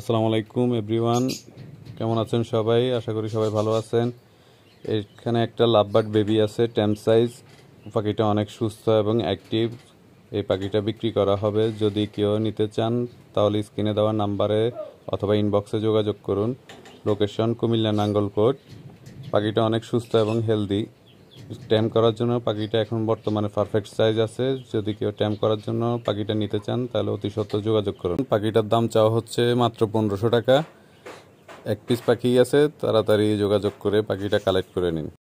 আসসালামু আলাইকুম এভরিওয়ান কেমন আছেন সবাই আশা করি সবাই ভালো আছেন এখানে একটা লাভবার্ড বেবি আছে টেম সাইজ পাখিটা অনেক সুস্থ এবং অ্যাক্টিভ এই পাখিটা বিক্রি করা হবে যদি কেউ নিতে চান তাহলে স্ক্রিনে দেওয়া নাম্বারে অথবা ইনবক্সে যোগাযোগ করুন লোকেশন কুমিল্লা নাঙ্গলকোট পাখিটা অনেক সুস্থ এবং হেলদি ট্যাম করার জন্য পাখিটা এখন বর্তমানে পারফেক্ট সাইজ আছে যদি কেউ ট্যাম করার জন্য পাখিটা নিতে চান তাহলে অতি সত্য যোগাযোগ করুন পাখিটার দাম চাওয়া হচ্ছে মাত্র পনেরোশো টাকা এক পিস পাখি আছে তাড়াতাড়ি যোগাযোগ করে পাখিটা কালেক্ট করে নিন